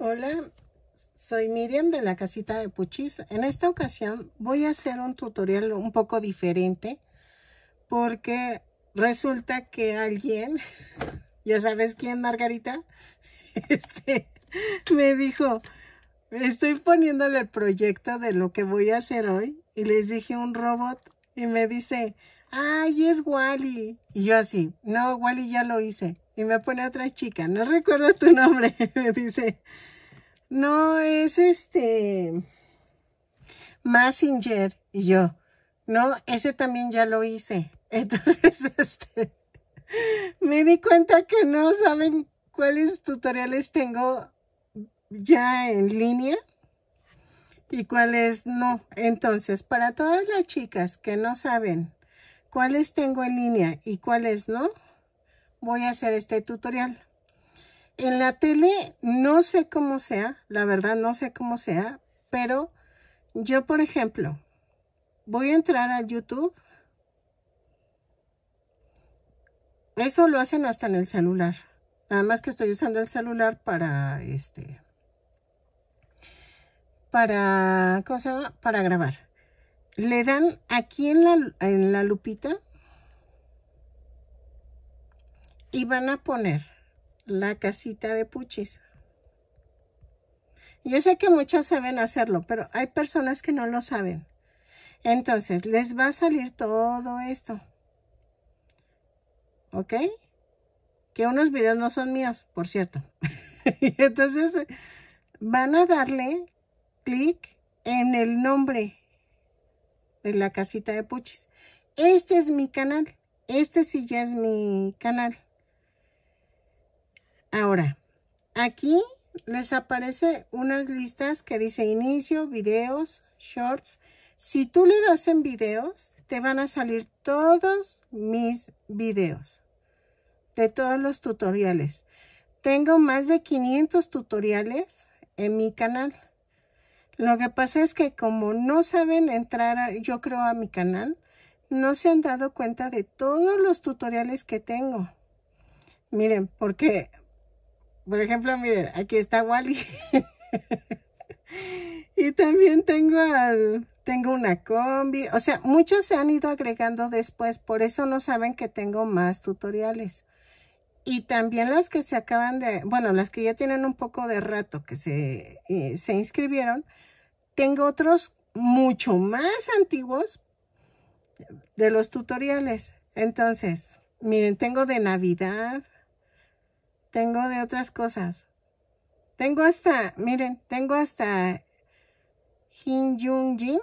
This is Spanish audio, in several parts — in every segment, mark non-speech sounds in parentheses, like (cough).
Hola, soy Miriam de la casita de Puchis. En esta ocasión voy a hacer un tutorial un poco diferente porque resulta que alguien, (laughs) ya sabes quién Margarita, (laughs) este, me dijo, estoy poniéndole el proyecto de lo que voy a hacer hoy y les dije un robot y me dice, ay, es Wally. Y yo así, no, Wally ya lo hice. Y me pone otra chica, no recuerdo tu nombre, (laughs) me dice, no, es este, masinger Y yo, no, ese también ya lo hice. (laughs) Entonces, este, me di cuenta que no saben cuáles tutoriales tengo ya en línea y cuáles no. Entonces, para todas las chicas que no saben cuáles tengo en línea y cuáles no, voy a hacer este tutorial. En la tele no sé cómo sea, la verdad no sé cómo sea, pero yo, por ejemplo, voy a entrar a YouTube. Eso lo hacen hasta en el celular. Nada más que estoy usando el celular para este para ¿cómo se llama? para grabar. Le dan aquí en la en la lupita y van a poner la casita de puchis. Yo sé que muchas saben hacerlo, pero hay personas que no lo saben. Entonces, les va a salir todo esto. ¿Ok? Que unos videos no son míos, por cierto. (laughs) Entonces, van a darle clic en el nombre de la casita de puchis. Este es mi canal. Este sí ya es mi canal. Ahora, aquí les aparece unas listas que dice inicio, videos, shorts. Si tú le das en videos, te van a salir todos mis videos de todos los tutoriales. Tengo más de 500 tutoriales en mi canal. Lo que pasa es que como no saben entrar, yo creo, a mi canal, no se han dado cuenta de todos los tutoriales que tengo. Miren, porque por ejemplo, miren, aquí está Wally. (laughs) y también tengo al, tengo una combi. O sea, muchos se han ido agregando después. Por eso no saben que tengo más tutoriales. Y también las que se acaban de... Bueno, las que ya tienen un poco de rato que se, eh, se inscribieron. Tengo otros mucho más antiguos de los tutoriales. Entonces, miren, tengo de Navidad. Tengo de otras cosas. Tengo hasta, miren, tengo hasta Hin Jung Jin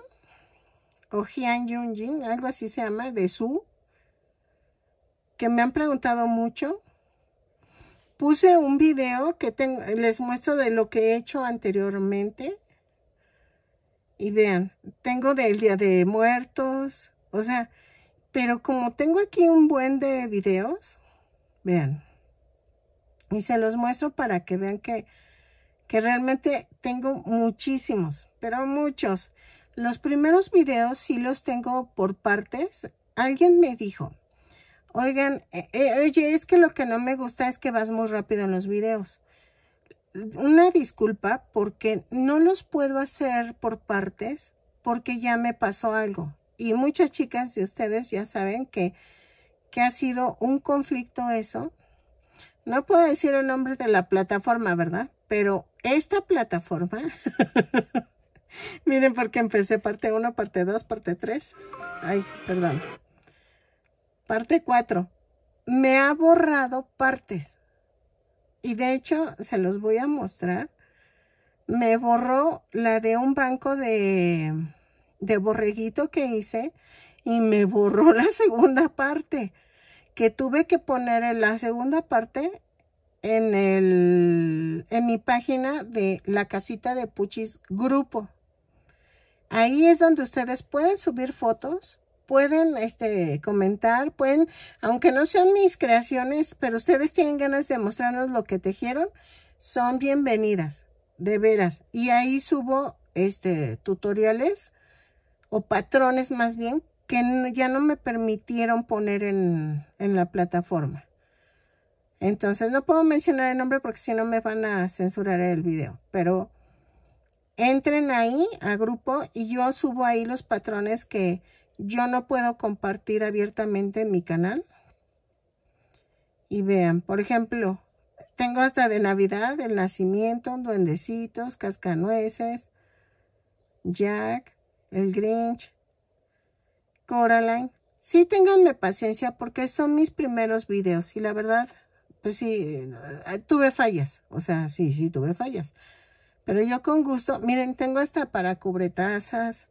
o Hian Jung Jin, algo así se llama, de su, que me han preguntado mucho. Puse un video que les muestro de lo que he hecho anteriormente. Y vean, tengo del Día de Muertos, o sea, pero como tengo aquí un buen de videos, vean. Y se los muestro para que vean que, que realmente tengo muchísimos, pero muchos. Los primeros videos sí los tengo por partes. Alguien me dijo, oigan, eh, eh, oye, es que lo que no me gusta es que vas muy rápido en los videos. Una disculpa porque no los puedo hacer por partes porque ya me pasó algo. Y muchas chicas de ustedes ya saben que, que ha sido un conflicto eso no puedo decir el nombre de la plataforma, ¿verdad? Pero esta plataforma, (laughs) miren porque empecé parte 1, parte 2, parte 3, ay, perdón, parte 4, me ha borrado partes. Y de hecho, se los voy a mostrar. Me borró la de un banco de, de borreguito que hice y me borró (laughs) la segunda parte que tuve que poner en la segunda parte en, el, en mi página de la casita de Puchis Grupo. Ahí es donde ustedes pueden subir fotos, pueden este, comentar, pueden, aunque no sean mis creaciones, pero ustedes tienen ganas de mostrarnos lo que tejieron, son bienvenidas, de veras. Y ahí subo este, tutoriales o patrones más bien que ya no me permitieron poner en, la plataforma. Entonces no puedo mencionar el nombre porque si no me van a censurar el video. Pero entren ahí a grupo y yo subo ahí los patrones que yo no puedo compartir abiertamente en mi canal. Y vean, por ejemplo, tengo hasta de Navidad, el nacimiento, duendecitos, cascanueces, Jack, el Grinch, Coraline, sí ténganme paciencia porque son mis primeros videos y la verdad, pues sí, eh, eh, tuve fallas, o sea, sí, sí, tuve fallas. Pero yo con gusto, miren, tengo esta para cubretazas,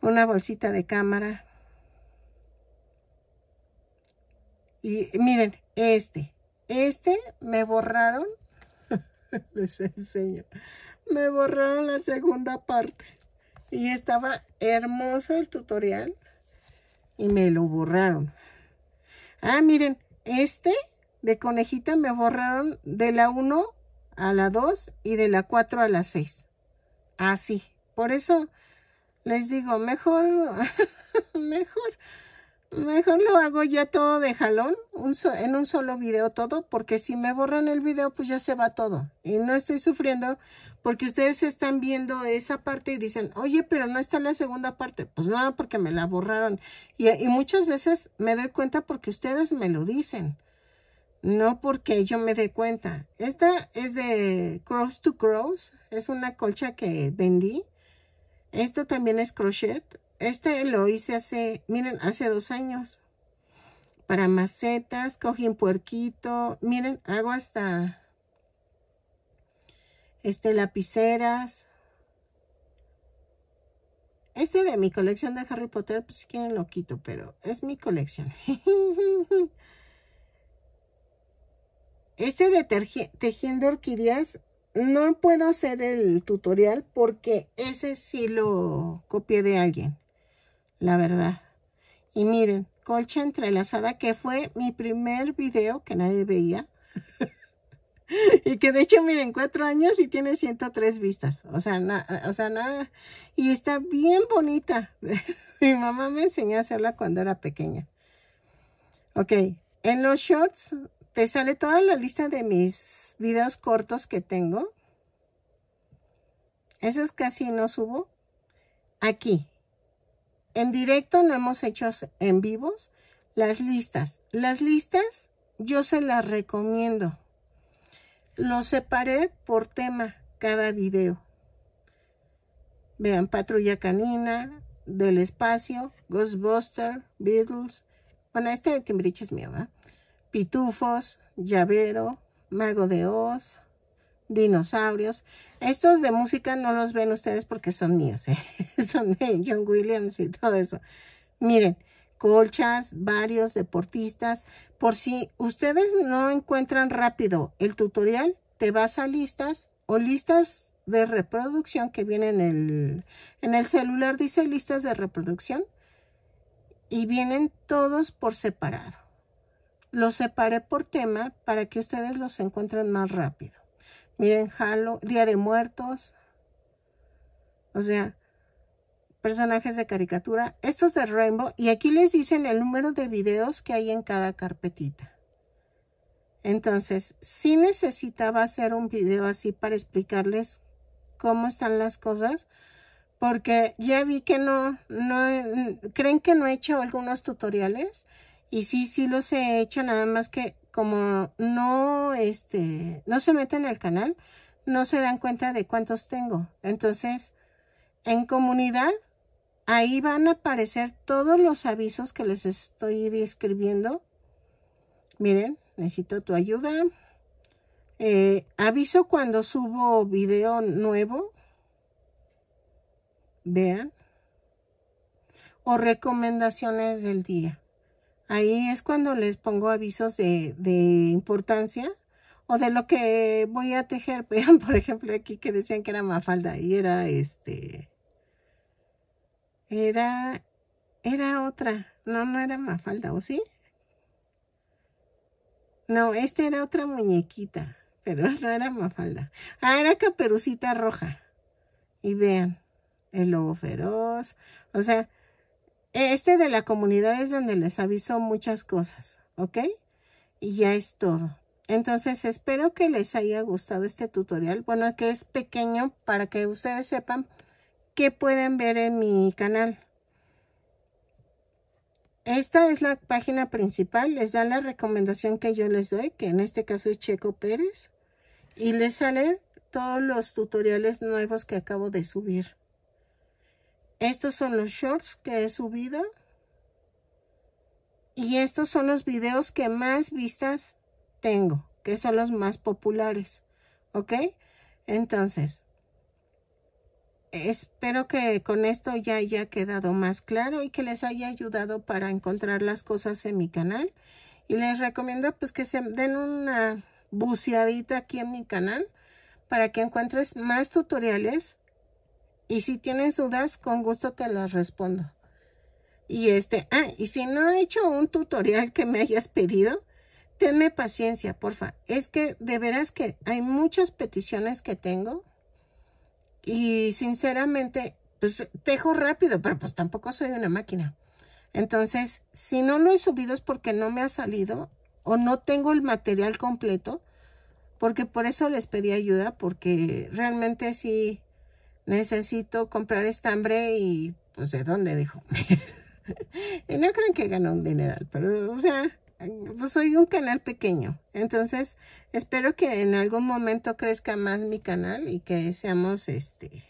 una bolsita de cámara. Y miren, este, este me borraron, (laughs) les enseño, me borraron la segunda parte. Y estaba hermoso el tutorial. Y me lo borraron. Ah, miren, este de conejita me borraron de la 1 a la 2 y de la 4 a la 6. Así. Por eso les digo, mejor, (laughs) mejor Mejor lo hago ya todo de jalón, en un solo video todo, porque si me borran el video, pues ya se va todo. Y no estoy sufriendo porque ustedes están viendo esa parte y dicen, oye, pero no está la segunda parte. Pues no, porque me la borraron. Y, y muchas veces me doy cuenta porque ustedes me lo dicen, no porque yo me dé cuenta. Esta es de Cross to Cross, es una colcha que vendí. Esto también es crochet este lo hice hace, miren, hace dos años. Para macetas, cogí un puerquito. Miren, hago hasta este, lapiceras. Este de mi colección de Harry Potter, pues si quieren lo quito, pero es mi colección. (laughs) Este de tejiendo orquídeas, no puedo hacer el tutorial porque ese sí lo copié de alguien la verdad. Y miren, colcha entrelazada, que fue mi primer video que nadie veía. (laughs) y que de hecho, miren, cuatro años y tiene 103 vistas. O sea, nada, sea, nada. Y está bien bonita. (laughs) mi mamá me enseñó a hacerla cuando era pequeña. Ok, en los shorts te sale toda la lista de mis videos cortos que tengo. Esos casi no subo. Aquí, en directo no hemos hecho en vivos las listas. Las listas yo se las recomiendo. Los separé por tema cada video. Vean, Patrulla Canina, Del Espacio, Ghostbuster, Beatles. Bueno, este de Timbriche es mío, Pitufos, Llavero, Mago de Oz, dinosaurios. Estos de música no los ven ustedes porque son míos, ¿eh? (laughs) son de John Williams y todo eso. Miren, colchas, varios deportistas. Por si ustedes no encuentran rápido el tutorial, te vas a listas o listas de reproducción que vienen en el, en el celular, dice listas de reproducción. Y vienen todos por separado. Los separé por tema para que ustedes los encuentren más rápido. Miren, Halo, Día de Muertos. O sea, personajes de caricatura. Estos de Rainbow. Y aquí les dicen el número de videos que hay en cada carpetita. Entonces, si sí necesitaba hacer un video así para explicarles cómo están las cosas. Porque ya vi que no, no, creen que no he hecho algunos tutoriales. Y sí, sí los he hecho, nada más que como no, este, no se meten al canal, no se dan cuenta de cuántos tengo. Entonces, en comunidad, ahí van a aparecer todos los avisos que les estoy describiendo. Miren, necesito tu ayuda. Eh, aviso cuando subo video nuevo. Vean. O recomendaciones del día. Ahí es cuando les pongo avisos de, importancia o de lo que voy a tejer. (laughs) Vean, por ejemplo, aquí que decían que era mafalda y era este... Era... Era otra. No, no era mafalda, ¿o sí? No, esta era otra muñequita, (laughs) pero no era mafalda. Ah, era caperucita roja. Y vean, el lobo feroz. O sea, este de la comunidad es donde les aviso muchas cosas, ¿ok? Y ya es todo. Entonces, espero que les haya gustado este tutorial. Bueno, que es pequeño para que ustedes sepan qué pueden ver en mi canal. Esta es la página principal. Les dan la recomendación que yo les doy, que en este caso es Checo Pérez. Y les salen todos los tutoriales nuevos que acabo de subir. Estos son los shorts que he subido. Y estos son los videos que más vistas tengo, que son los más populares. ¿Ok? Entonces, espero que con esto ya haya quedado más claro y que les haya ayudado para encontrar las cosas en mi canal. Y les recomiendo pues que se den una buceadita aquí en mi canal para que encuentres más tutoriales y si tienes dudas, con gusto te las respondo. Y este, ah, y si no he hecho un tutorial que me hayas pedido, tenme paciencia, porfa. Es que de veras que hay muchas peticiones que tengo. Y sinceramente, pues tejo rápido, pero pues tampoco soy una máquina. Entonces, si no lo he subido es porque no me ha salido o no tengo el material completo, porque por eso les pedí ayuda, porque realmente sí necesito comprar estambre y pues de dónde dijo. (laughs) y no creen que ganó un dineral, pero o sea, pues soy un canal pequeño. Entonces, espero que en algún momento crezca más mi canal y que seamos este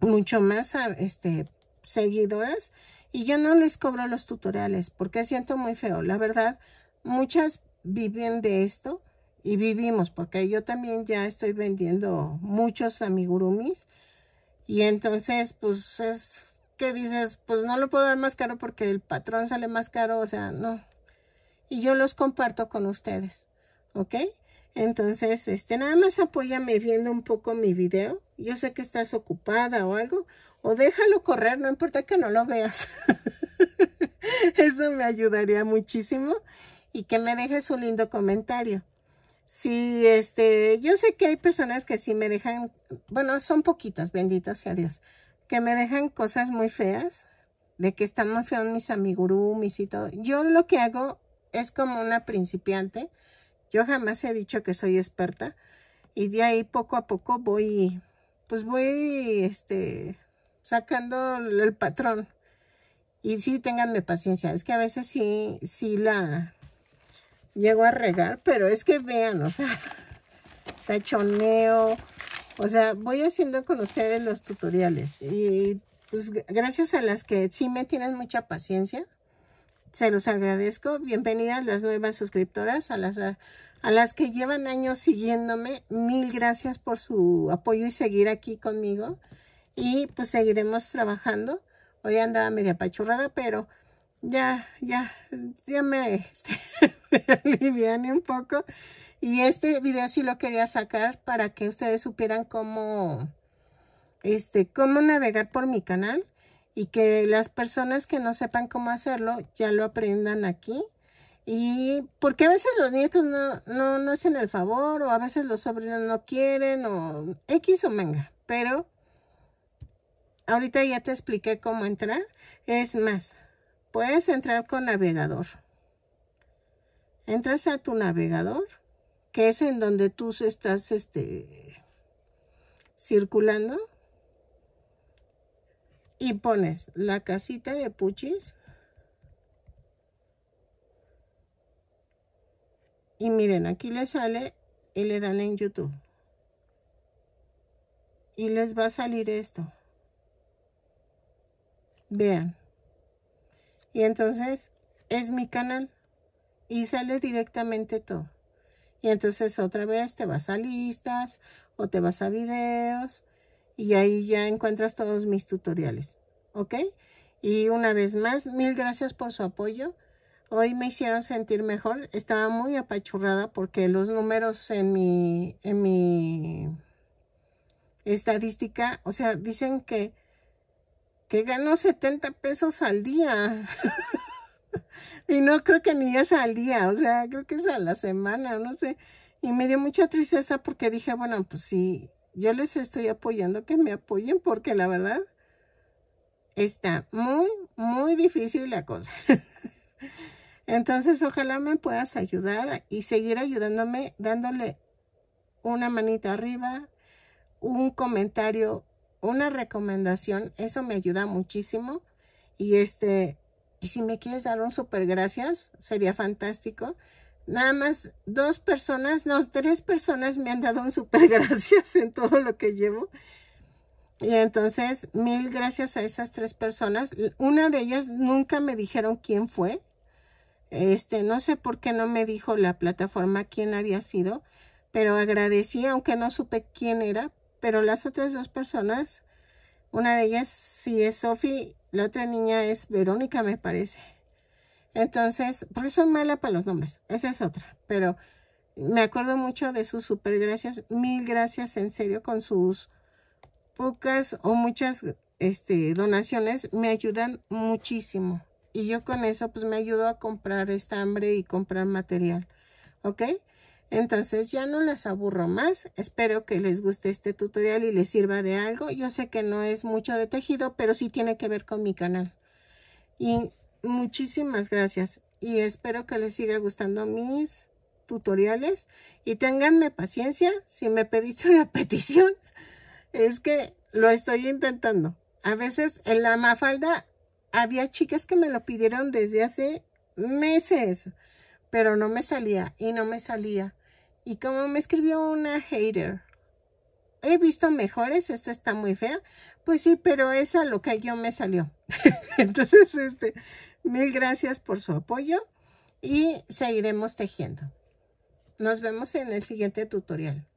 mucho más ah, este seguidoras y yo no les cobro los tutoriales porque siento muy feo. La verdad, muchas viven de esto y vivimos, porque yo también ya estoy vendiendo muchos amigurumis y entonces pues es que dices, pues no lo puedo dar más caro porque el patrón sale más caro, o sea, no. Y yo los comparto con ustedes, ¿ok? Entonces, este, nada más apóyame viendo un poco mi video. Yo sé que estás ocupada o algo, o déjalo correr, no importa que no lo veas. (laughs) Eso me ayudaría muchísimo y que me dejes un lindo comentario. Sí, este, yo sé que hay personas que sí me dejan, bueno, son poquitas, bendito sea Dios, que me dejan cosas muy feas, de que están muy feos mis amigurumis y todo. Yo lo que hago es como una principiante. Yo jamás he dicho que soy experta. Y de ahí poco a poco voy, pues voy, este, sacando el patrón. Y sí, ténganme paciencia. Es que a veces sí, sí la, llego a regar, pero es que vean, o sea, (laughs) tachoneo, o sea, voy haciendo con ustedes los tutoriales y pues gracias a las que sí me tienen mucha paciencia, se los agradezco. Bienvenidas las nuevas suscriptoras, a las, a, las que llevan años siguiéndome, mil gracias por su apoyo y seguir aquí conmigo y pues seguiremos trabajando. Hoy andaba media pachurrada, pero ya, ya, ya me... (laughs) Este, bien (laughs) un poco. Y este video sí lo quería sacar para que ustedes supieran cómo, este, cómo navegar por mi canal y que las personas que no sepan cómo hacerlo ya lo aprendan aquí. Y porque a veces los nietos no, no hacen el favor o a veces los sobrinos no quieren o X o manga. Pero ahorita ya te expliqué cómo entrar. Es más, puedes entrar con navegador entras a tu navegador, que es en donde tú estás este, circulando, y pones la casita de puchis. Y miren, aquí le sale y le dan en YouTube. Y les va a salir esto. Vean. Y entonces es mi canal y sale directamente todo. Y entonces otra vez te vas a listas o te vas a videos y ahí ya encuentras todos mis tutoriales. ¿Ok? Y una vez más, mil gracias por su apoyo. Hoy me hicieron sentir mejor. Estaba muy apachurrada porque los números en mi, en mi estadística, o sea, dicen que, que gano 70 pesos al día. (laughs) (laughs) y no creo que ni es al día, o sea, creo que es a la semana, no sé. Y me dio mucha tristeza porque dije, bueno, pues sí, yo les estoy apoyando, que me apoyen, porque la verdad está muy, muy difícil la cosa. (laughs) Entonces, ojalá me puedas ayudar y seguir ayudándome, dándole una manita arriba, un comentario, una recomendación. Eso me ayuda muchísimo. Y este, y si me quieres dar un super gracias, sería fantástico. Nada más dos personas, no, tres personas me han dado un super gracias (laughs) en todo lo que llevo. Y entonces, mil gracias a esas tres personas. Una de ellas nunca me dijeron quién fue. Este, no sé por qué no me dijo la plataforma quién había sido, pero agradecí, aunque no supe quién era. Pero las otras dos personas una de ellas sí es Sophie, la otra niña es Verónica, me parece. Entonces, porque soy mala para los nombres, esa es otra, pero me acuerdo mucho de sus super gracias, mil gracias en serio con sus pocas o muchas este, donaciones me ayudan muchísimo. Y yo con eso pues me ayudo a comprar estambre y comprar material. ¿Ok? Entonces ya no las aburro más, espero que les guste este tutorial y les sirva de algo. Yo sé que no es mucho de tejido, pero sí tiene que ver con mi canal. Y muchísimas gracias y espero que les siga gustando mis tutoriales y ténganme paciencia si me pediste una (laughs) petición es que lo estoy intentando a veces en la mafalda había chicas que me lo pidieron desde hace meses pero no me salía y no me salía. Y como me escribió una hater, he visto mejores, esta está muy fea. Pues sí, pero esa lo que yo me salió. (laughs) Entonces, este, mil gracias por su apoyo y seguiremos tejiendo. Nos vemos en el siguiente tutorial.